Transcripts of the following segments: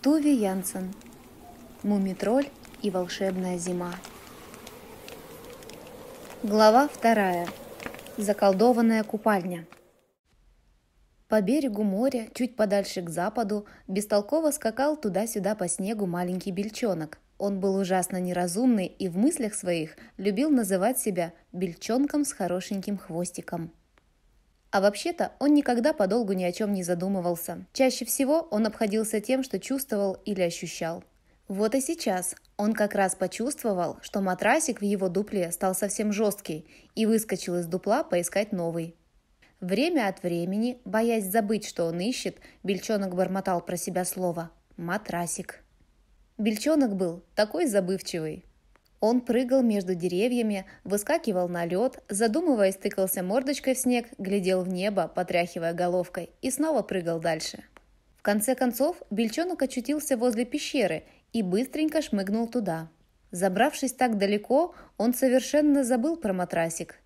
Туве Янсен. Мумитроль и волшебная зима. Глава вторая. Заколдованная купальня. По берегу моря, чуть подальше к западу, бестолково скакал туда-сюда по снегу маленький бельчонок. Он был ужасно неразумный и в мыслях своих любил называть себя «бельчонком с хорошеньким хвостиком». А вообще-то он никогда подолгу ни о чем не задумывался. Чаще всего он обходился тем, что чувствовал или ощущал. Вот и сейчас он как раз почувствовал, что матрасик в его дупле стал совсем жесткий и выскочил из дупла поискать новый. Время от времени, боясь забыть, что он ищет, Бельчонок бормотал про себя слово «матрасик». Бельчонок был такой забывчивый. Он прыгал между деревьями, выскакивал на лед, задумываясь, тыкался мордочкой в снег, глядел в небо, потряхивая головкой, и снова прыгал дальше. В конце концов, бельчонок очутился возле пещеры и быстренько шмыгнул туда. Забравшись так далеко, он совершенно забыл про матрасик.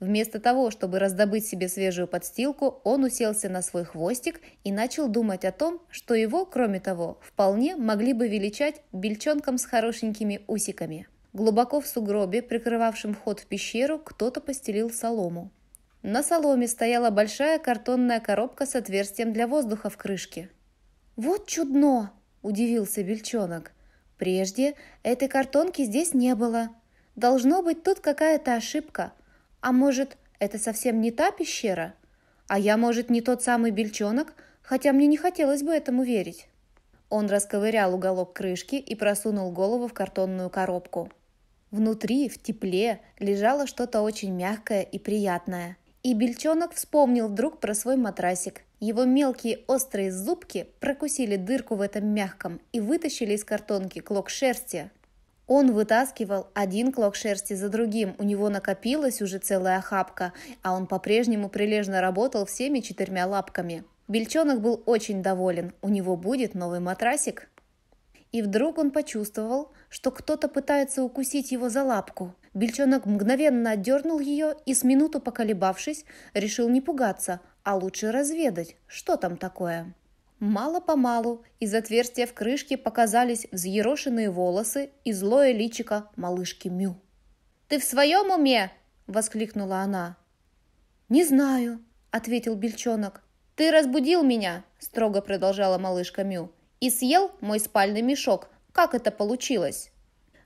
Вместо того, чтобы раздобыть себе свежую подстилку, он уселся на свой хвостик и начал думать о том, что его, кроме того, вполне могли бы величать бельчонком с хорошенькими усиками. Глубоко в сугробе, прикрывавшем вход в пещеру, кто-то постелил солому. На соломе стояла большая картонная коробка с отверстием для воздуха в крышке. «Вот чудно!» – удивился бельчонок. «Прежде этой картонки здесь не было. Должно быть тут какая-то ошибка. А может, это совсем не та пещера? А я, может, не тот самый бельчонок, хотя мне не хотелось бы этому верить». Он расковырял уголок крышки и просунул голову в картонную коробку. Внутри, в тепле, лежало что-то очень мягкое и приятное. И Бельчонок вспомнил вдруг про свой матрасик. Его мелкие острые зубки прокусили дырку в этом мягком и вытащили из картонки клок шерсти. Он вытаскивал один клок шерсти за другим, у него накопилась уже целая охапка, а он по-прежнему прилежно работал всеми четырьмя лапками. Бельчонок был очень доволен, у него будет новый матрасик. И вдруг он почувствовал, что кто-то пытается укусить его за лапку. Бельчонок мгновенно отдернул ее и с минуту поколебавшись, решил не пугаться, а лучше разведать, что там такое. Мало-помалу из отверстия в крышке показались взъерошенные волосы и злое личико малышки Мю. «Ты в своем уме?» – воскликнула она. «Не знаю», – ответил Бельчонок. «Ты разбудил меня», – строго продолжала малышка Мю и съел мой спальный мешок. Как это получилось?»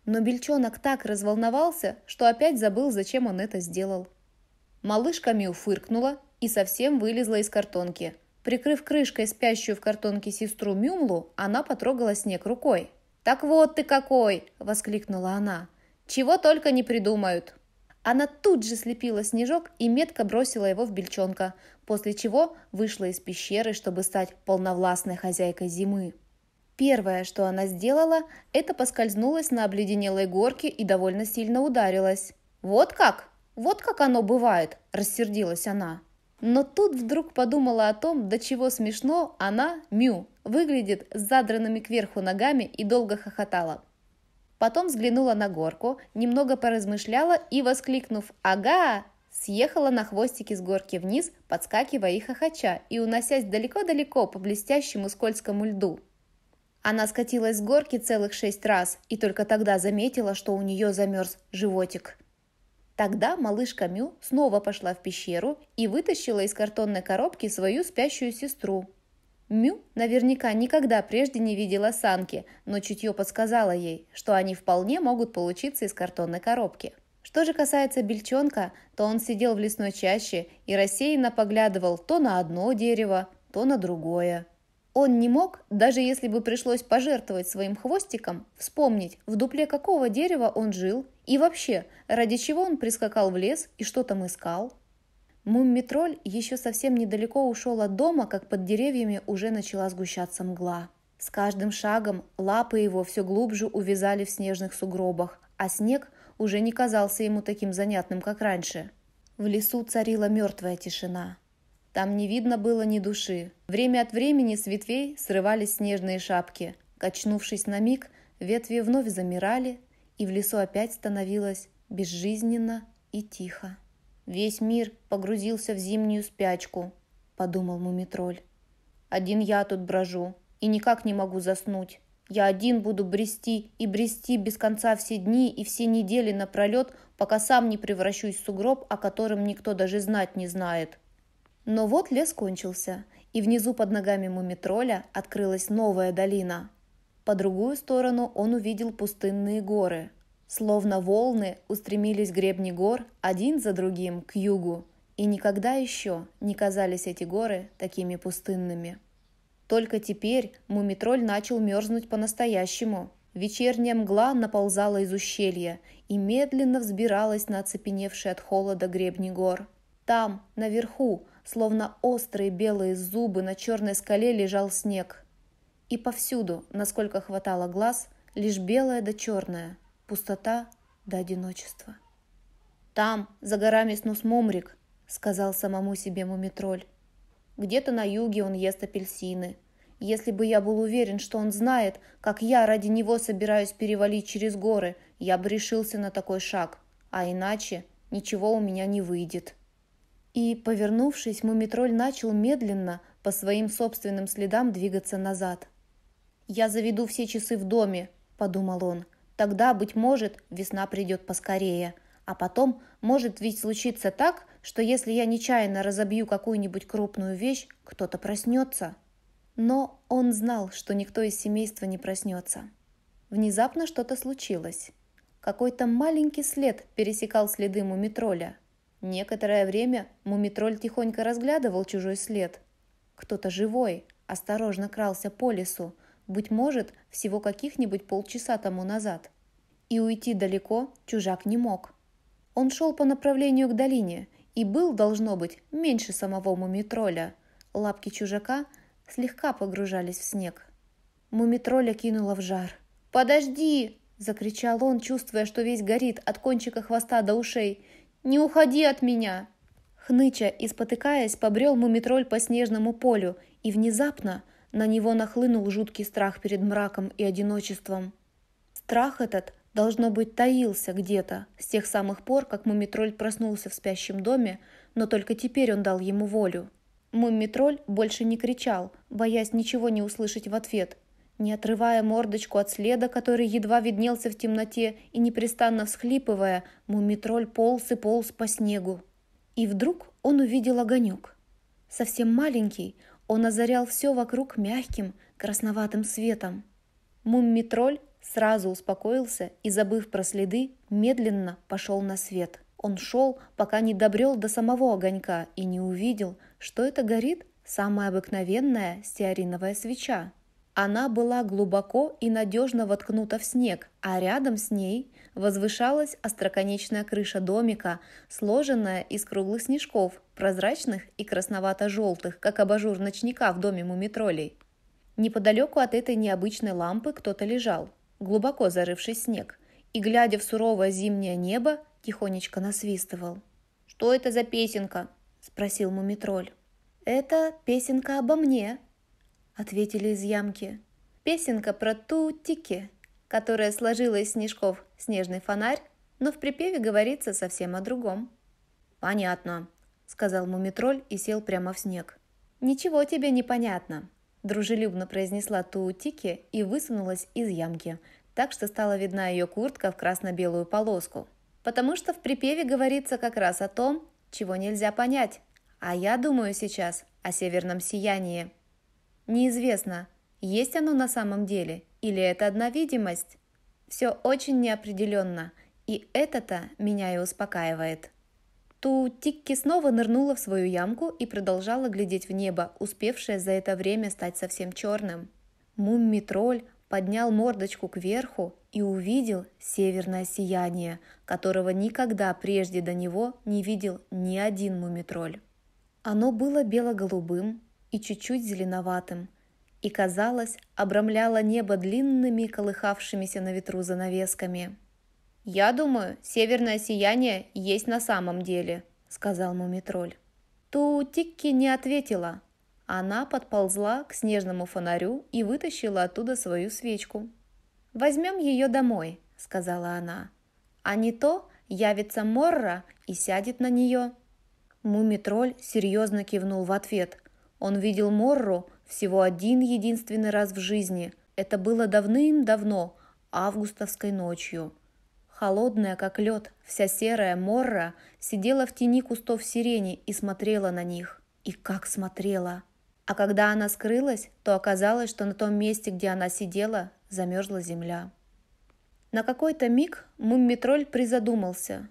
Но бельчонок так разволновался, что опять забыл, зачем он это сделал. Малышка Миу фыркнула и совсем вылезла из картонки. Прикрыв крышкой спящую в картонке сестру Мюмлу, она потрогала снег рукой. «Так вот ты какой!» – воскликнула она. «Чего только не придумают!» Она тут же слепила снежок и метко бросила его в бельчонка, после чего вышла из пещеры, чтобы стать полновластной хозяйкой зимы. Первое, что она сделала, это поскользнулась на обледенелой горке и довольно сильно ударилась. «Вот как? Вот как оно бывает!» – рассердилась она. Но тут вдруг подумала о том, до чего смешно она, Мю, выглядит с задранными кверху ногами и долго хохотала. Потом взглянула на горку, немного поразмышляла и, воскликнув «Ага!», съехала на хвостике с горки вниз, подскакивая и хохоча, и уносясь далеко-далеко по блестящему скользкому льду. Она скатилась с горки целых шесть раз и только тогда заметила, что у нее замерз животик. Тогда малышка Мю снова пошла в пещеру и вытащила из картонной коробки свою спящую сестру. Мю наверняка никогда прежде не видела санки, но чутье подсказала ей, что они вполне могут получиться из картонной коробки. Что же касается бельчонка, то он сидел в лесной чаще и рассеянно поглядывал то на одно дерево, то на другое. Он не мог, даже если бы пришлось пожертвовать своим хвостиком, вспомнить, в дупле какого дерева он жил и вообще, ради чего он прискакал в лес и что там искал. Муммитроль еще совсем недалеко ушел от дома, как под деревьями уже начала сгущаться мгла. С каждым шагом лапы его все глубже увязали в снежных сугробах, а снег уже не казался ему таким занятным, как раньше. В лесу царила мертвая тишина. Там не видно было ни души. Время от времени с ветвей срывались снежные шапки. Качнувшись на миг, ветви вновь замирали, и в лесу опять становилось безжизненно и тихо. «Весь мир погрузился в зимнюю спячку», — подумал Мумитроль. «Один я тут брожу и никак не могу заснуть. Я один буду брести и брести без конца все дни и все недели напролет, пока сам не превращусь в сугроб, о котором никто даже знать не знает». Но вот лес кончился, и внизу под ногами мумитроля открылась новая долина. По другую сторону он увидел пустынные горы. Словно волны устремились гребни гор один за другим к югу, и никогда еще не казались эти горы такими пустынными. Только теперь мумитроль начал мерзнуть по-настоящему. Вечерняя мгла наползала из ущелья и медленно взбиралась на оцепеневшие от холода гребни гор – там, наверху, словно острые белые зубы на черной скале лежал снег. И повсюду, насколько хватало глаз, лишь белое да черное, пустота да одиночество. «Там, за горами Снусмумрик», — сказал самому себе Мумитроль. «Где-то на юге он ест апельсины. Если бы я был уверен, что он знает, как я ради него собираюсь перевалить через горы, я бы решился на такой шаг, а иначе ничего у меня не выйдет». И, повернувшись, мумитроль начал медленно, по своим собственным следам, двигаться назад. «Я заведу все часы в доме», – подумал он. «Тогда, быть может, весна придет поскорее. А потом, может ведь случиться так, что если я нечаянно разобью какую-нибудь крупную вещь, кто-то проснется». Но он знал, что никто из семейства не проснется. Внезапно что-то случилось. Какой-то маленький след пересекал следы мумитроля – Некоторое время мумитроль тихонько разглядывал чужой след. Кто-то живой, осторожно крался по лесу, быть может, всего каких-нибудь полчаса тому назад. И уйти далеко чужак не мог. Он шел по направлению к долине и был, должно быть, меньше самого мумитроля. Лапки чужака слегка погружались в снег. Мумитроля кинула в жар. «Подожди!» – закричал он, чувствуя, что весь горит от кончика хвоста до ушей. Не уходи от меня!» Хныча и спотыкаясь, побрел мумитроль по снежному полю, и внезапно на него нахлынул жуткий страх перед мраком и одиночеством. Страх этот, должно быть, таился где-то с тех самых пор, как мумитроль проснулся в спящем доме, но только теперь он дал ему волю. Мумитроль больше не кричал, боясь ничего не услышать в ответ, не отрывая мордочку от следа, который едва виднелся в темноте и непрестанно всхлипывая, мумитроль полз и полз по снегу. И вдруг он увидел огонек. Совсем маленький, он озарял все вокруг мягким, красноватым светом. Мумитроль сразу успокоился и, забыв про следы, медленно пошел на свет. Он шел, пока не добрел до самого огонька и не увидел, что это горит самая обыкновенная стеариновая свеча. Она была глубоко и надежно воткнута в снег, а рядом с ней возвышалась остроконечная крыша домика, сложенная из круглых снежков, прозрачных и красновато-желтых, как абажур ночника в доме мумитролей. Неподалеку от этой необычной лампы кто-то лежал, глубоко зарывший снег, и, глядя в суровое зимнее небо, тихонечко насвистывал. «Что это за песенка?» – спросил мумитроль. «Это песенка обо мне», ответили из ямки. Песенка про тутики, которая сложила из снежков снежный фонарь, но в припеве говорится совсем о другом. «Понятно», — сказал мумитроль и сел прямо в снег. «Ничего тебе не понятно», — дружелюбно произнесла Туутики и высунулась из ямки, так что стала видна ее куртка в красно-белую полоску. «Потому что в припеве говорится как раз о том, чего нельзя понять. А я думаю сейчас о северном сиянии». Неизвестно, есть оно на самом деле или это одна видимость. Все очень неопределенно, и это-то меня и успокаивает. Ту Тикки снова нырнула в свою ямку и продолжала глядеть в небо, успевшее за это время стать совсем черным. Мумми-тролль поднял мордочку кверху и увидел северное сияние, которого никогда прежде до него не видел ни один мумитроль. Оно было бело-голубым, и чуть-чуть зеленоватым, и, казалось, обрамляло небо длинными колыхавшимися на ветру занавесками. «Я думаю, северное сияние есть на самом деле», — сказал Мумитроль. Тутикки не ответила. Она подползла к снежному фонарю и вытащила оттуда свою свечку. «Возьмем ее домой», — сказала она. «А не то явится Морра и сядет на нее». Мумитроль серьезно кивнул в ответ, он видел Морру всего один единственный раз в жизни. Это было давным-давно, августовской ночью. Холодная, как лед, вся серая Морра сидела в тени кустов сирени и смотрела на них. И как смотрела! А когда она скрылась, то оказалось, что на том месте, где она сидела, замерзла земля. На какой-то миг Муммитроль призадумался.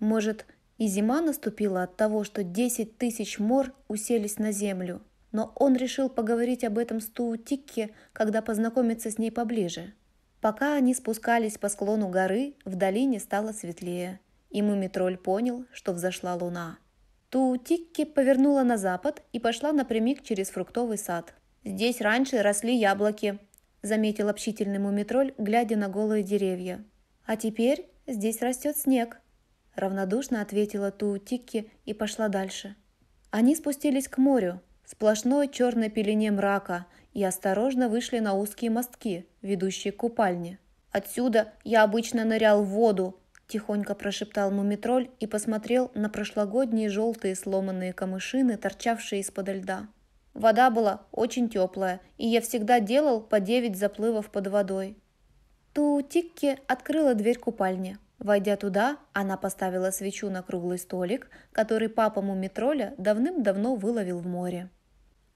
Может, и зима наступила от того, что 10 тысяч мор уселись на землю. Но он решил поговорить об этом с Туутикке, когда познакомится с ней поближе. Пока они спускались по склону горы, в долине стало светлее. И Мумитроль понял, что взошла луна. Туутикки повернула на запад и пошла напрямик через фруктовый сад. «Здесь раньше росли яблоки», – заметил общительный мумитроль, глядя на голые деревья. «А теперь здесь растет снег», равнодушно ответила Туутикки и пошла дальше. Они спустились к морю, сплошной черной пелене мрака, и осторожно вышли на узкие мостки, ведущие к купальне. «Отсюда я обычно нырял в воду», – тихонько прошептал Мумитроль и посмотрел на прошлогодние желтые сломанные камышины, торчавшие из-под льда. Вода была очень теплая, и я всегда делал по девять заплывов под водой. Тутикки открыла дверь купальни. Войдя туда, она поставила свечу на круглый столик, который папа Мумитроля давным-давно выловил в море.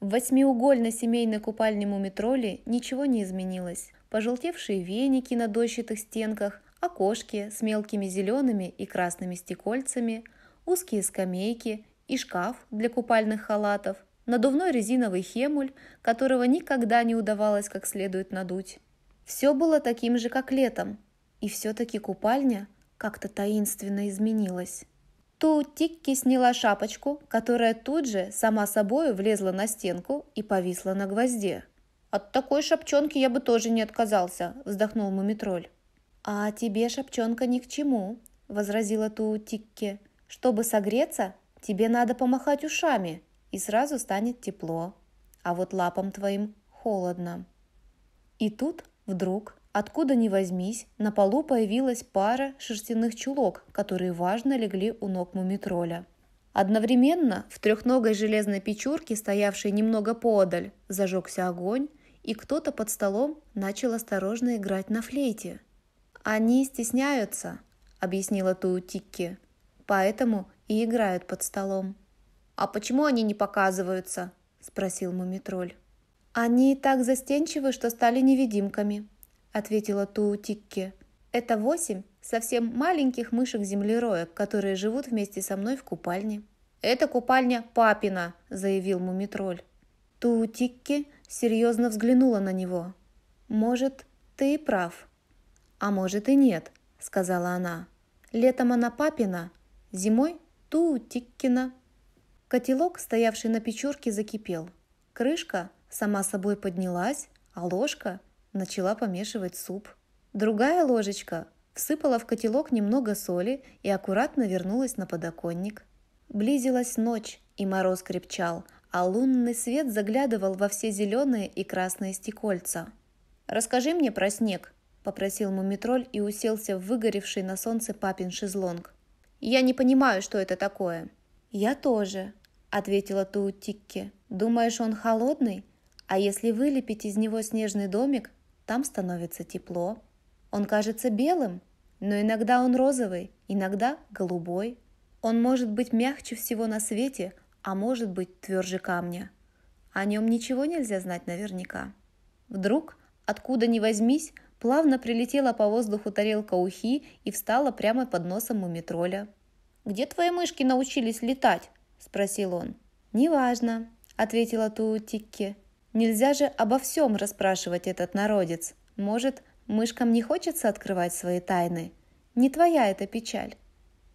В восьмиугольной семейной купальне Мумитроли ничего не изменилось. Пожелтевшие веники на дощатых стенках, окошки с мелкими зелеными и красными стекольцами, узкие скамейки и шкаф для купальных халатов, надувной резиновый хемуль, которого никогда не удавалось как следует надуть. Все было таким же, как летом, и все-таки купальня как-то таинственно изменилась. Ту Тикки сняла шапочку, которая тут же сама собой влезла на стенку и повисла на гвозде. «От такой шапчонки я бы тоже не отказался», – вздохнул Мумитроль. «А тебе шапчонка ни к чему», – возразила ту Тикки. «Чтобы согреться, тебе надо помахать ушами, и сразу станет тепло. А вот лапам твоим холодно». И тут вдруг Откуда ни возьмись, на полу появилась пара шерстяных чулок, которые важно легли у ног мумитроля. Одновременно в трехногой железной печурке, стоявшей немного поодаль, зажегся огонь, и кто-то под столом начал осторожно играть на флейте. «Они стесняются», — объяснила Туутикки, — «поэтому и играют под столом». «А почему они не показываются?» – спросил Мумитроль. «Они так застенчивы, что стали невидимками», ответила Туутикки. «Это восемь совсем маленьких мышек-землероек, которые живут вместе со мной в купальне». «Это купальня папина», – заявил Мумитроль. Туутикки серьезно взглянула на него. «Может, ты и прав. А может и нет», – сказала она. «Летом она папина, зимой – Туутиккина». Котелок, стоявший на печурке, закипел. Крышка сама собой поднялась, а ложка – начала помешивать суп. Другая ложечка всыпала в котелок немного соли и аккуратно вернулась на подоконник. Близилась ночь, и мороз крепчал, а лунный свет заглядывал во все зеленые и красные стекольца. «Расскажи мне про снег», – попросил мумитроль и уселся в выгоревший на солнце папин шезлонг. «Я не понимаю, что это такое». «Я тоже», – ответила Туутикки. «Думаешь, он холодный? А если вылепить из него снежный домик, там становится тепло. Он кажется белым, но иногда он розовый, иногда голубой. Он может быть мягче всего на свете, а может быть тверже камня. О нем ничего нельзя знать наверняка. Вдруг, откуда ни возьмись, плавно прилетела по воздуху тарелка ухи и встала прямо под носом у метроля. «Где твои мышки научились летать?» – спросил он. «Неважно», – ответила Туутикки. Нельзя же обо всем расспрашивать этот народец. Может, мышкам не хочется открывать свои тайны? Не твоя эта печаль.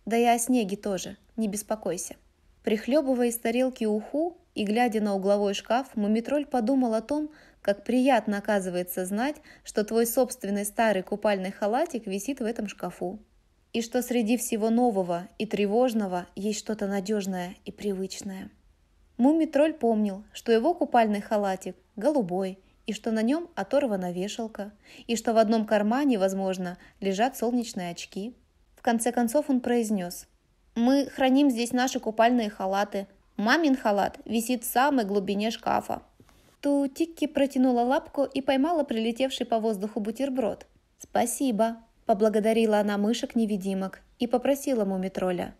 Да и о снеге тоже, не беспокойся. Прихлебывая из тарелки уху и глядя на угловой шкаф, Мумитроль подумал о том, как приятно оказывается знать, что твой собственный старый купальный халатик висит в этом шкафу. И что среди всего нового и тревожного есть что-то надежное и привычное. Мумитроль помнил, что его купальный халатик голубой, и что на нем оторвана вешалка, и что в одном кармане, возможно, лежат солнечные очки. В конце концов он произнес. «Мы храним здесь наши купальные халаты. Мамин халат висит в самой глубине шкафа». Тутикки протянула лапку и поймала прилетевший по воздуху бутерброд. «Спасибо», – поблагодарила она мышек-невидимок и попросила мумитроля.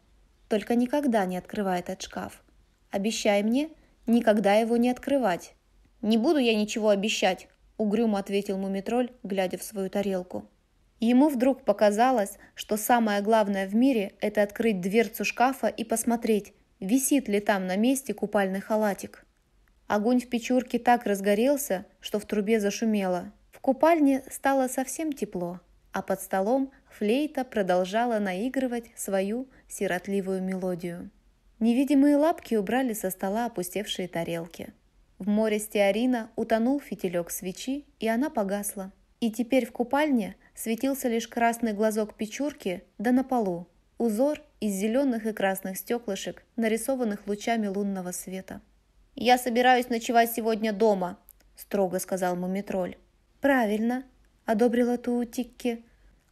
«Только никогда не открывай этот шкаф. Обещай мне никогда его не открывать». «Не буду я ничего обещать», – угрюмо ответил Мумитроль, глядя в свою тарелку. Ему вдруг показалось, что самое главное в мире – это открыть дверцу шкафа и посмотреть, висит ли там на месте купальный халатик. Огонь в печурке так разгорелся, что в трубе зашумело. В купальне стало совсем тепло, а под столом флейта продолжала наигрывать свою сиротливую мелодию. Невидимые лапки убрали со стола опустевшие тарелки. В море стеарина утонул фитилек свечи, и она погасла. И теперь в купальне светился лишь красный глазок печурки, да на полу узор из зеленых и красных стеклышек, нарисованных лучами лунного света. «Я собираюсь ночевать сегодня дома», – строго сказал Мумитроль. «Правильно», – одобрила Туутикки.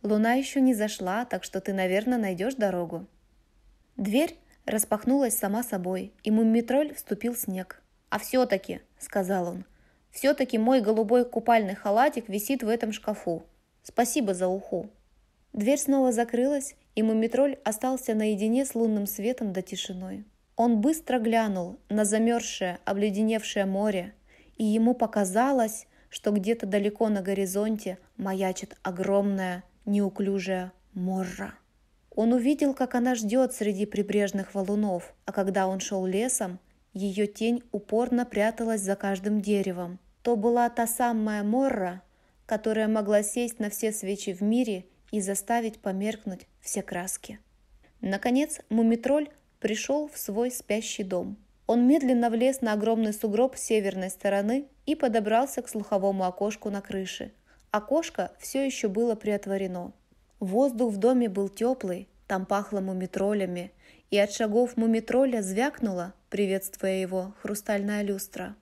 «Луна еще не зашла, так что ты, наверное, найдешь дорогу». Дверь распахнулась сама собой, и мумитроль вступил в снег. «А все-таки», — сказал он, — «все-таки мой голубой купальный халатик висит в этом шкафу. Спасибо за уху». Дверь снова закрылась, и мумитроль остался наедине с лунным светом до тишиной. Он быстро глянул на замерзшее, обледеневшее море, и ему показалось, что где-то далеко на горизонте маячит огромная, неуклюжая морра. Он увидел, как она ждет среди прибрежных валунов, а когда он шел лесом, ее тень упорно пряталась за каждым деревом. То была та самая Морра, которая могла сесть на все свечи в мире и заставить померкнуть все краски. Наконец, Мумитроль пришел в свой спящий дом. Он медленно влез на огромный сугроб с северной стороны и подобрался к слуховому окошку на крыше. Окошко все еще было приотворено. Воздух в доме был теплый, там пахло мумитролями, и от шагов мумитроля звякнула, приветствуя его, хрустальная люстра.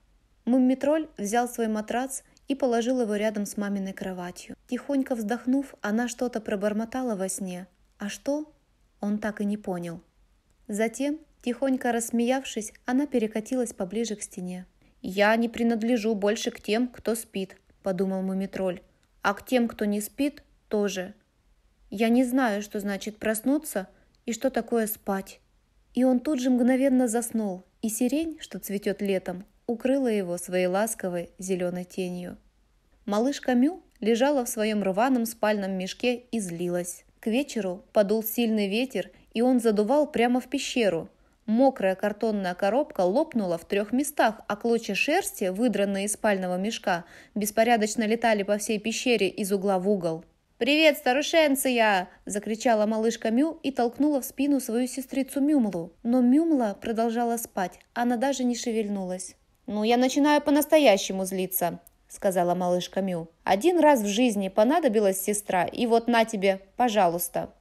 Мумитроль взял свой матрац и положил его рядом с маминой кроватью. Тихонько вздохнув, она что-то пробормотала во сне. А что? Он так и не понял. Затем, тихонько рассмеявшись, она перекатилась поближе к стене. «Я не принадлежу больше к тем, кто спит», – подумал Мумитроль. «А к тем, кто не спит, тоже. Я не знаю, что значит проснуться и что такое спать. И он тут же мгновенно заснул, и сирень, что цветет летом, укрыла его своей ласковой зеленой тенью. Малышка Мю лежала в своем рваном спальном мешке и злилась. К вечеру подул сильный ветер, и он задувал прямо в пещеру. Мокрая картонная коробка лопнула в трех местах, а клочья шерсти, выдранные из спального мешка, беспорядочно летали по всей пещере из угла в угол. «Привет, старушенция!» – закричала малышка Мю и толкнула в спину свою сестрицу Мюмлу. Но Мюмла продолжала спать, она даже не шевельнулась. «Ну, я начинаю по-настоящему злиться», – сказала малышка Мю. «Один раз в жизни понадобилась сестра, и вот на тебе, пожалуйста».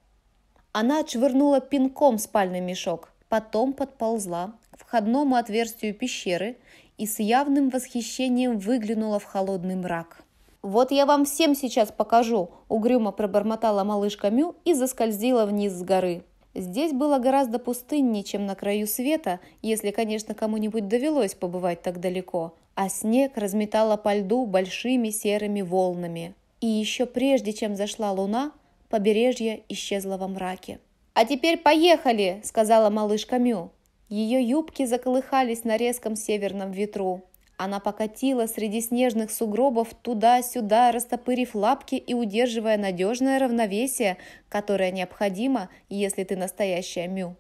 Она отшвырнула пинком спальный мешок, потом подползла к входному отверстию пещеры и с явным восхищением выглянула в холодный мрак. «Вот я вам всем сейчас покажу!» – угрюмо пробормотала малышка Мю и заскользила вниз с горы. Здесь было гораздо пустыннее, чем на краю света, если, конечно, кому-нибудь довелось побывать так далеко, а снег разметала по льду большими серыми волнами. И еще прежде, чем зашла луна, побережье исчезло во мраке. «А теперь поехали!» – сказала малышка Мю. Ее юбки заколыхались на резком северном ветру. Она покатила среди снежных сугробов туда-сюда, растопырив лапки и удерживая надежное равновесие, которое необходимо, если ты настоящая Мю.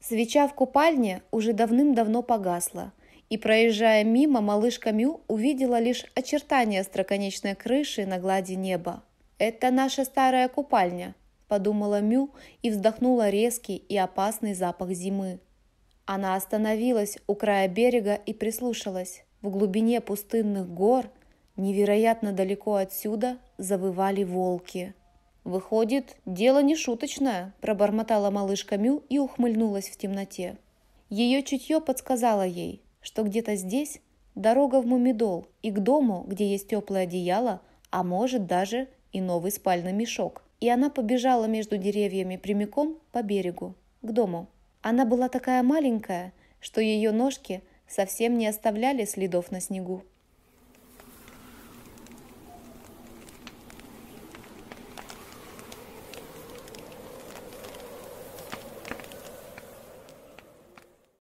Свеча в купальне уже давным-давно погасла, и, проезжая мимо, малышка Мю увидела лишь очертания строконечной крыши на глади неба. «Это наша старая купальня», – подумала Мю и вздохнула резкий и опасный запах зимы. Она остановилась у края берега и прислушалась. В глубине пустынных гор, невероятно далеко отсюда, завывали волки. «Выходит, дело не шуточное», – пробормотала малышка Мю и ухмыльнулась в темноте. Ее чутье подсказало ей, что где-то здесь дорога в Мумидол и к дому, где есть теплое одеяло, а может даже и новый спальный мешок. И она побежала между деревьями прямиком по берегу, к дому. Она была такая маленькая, что ее ножки совсем не оставляли следов на снегу.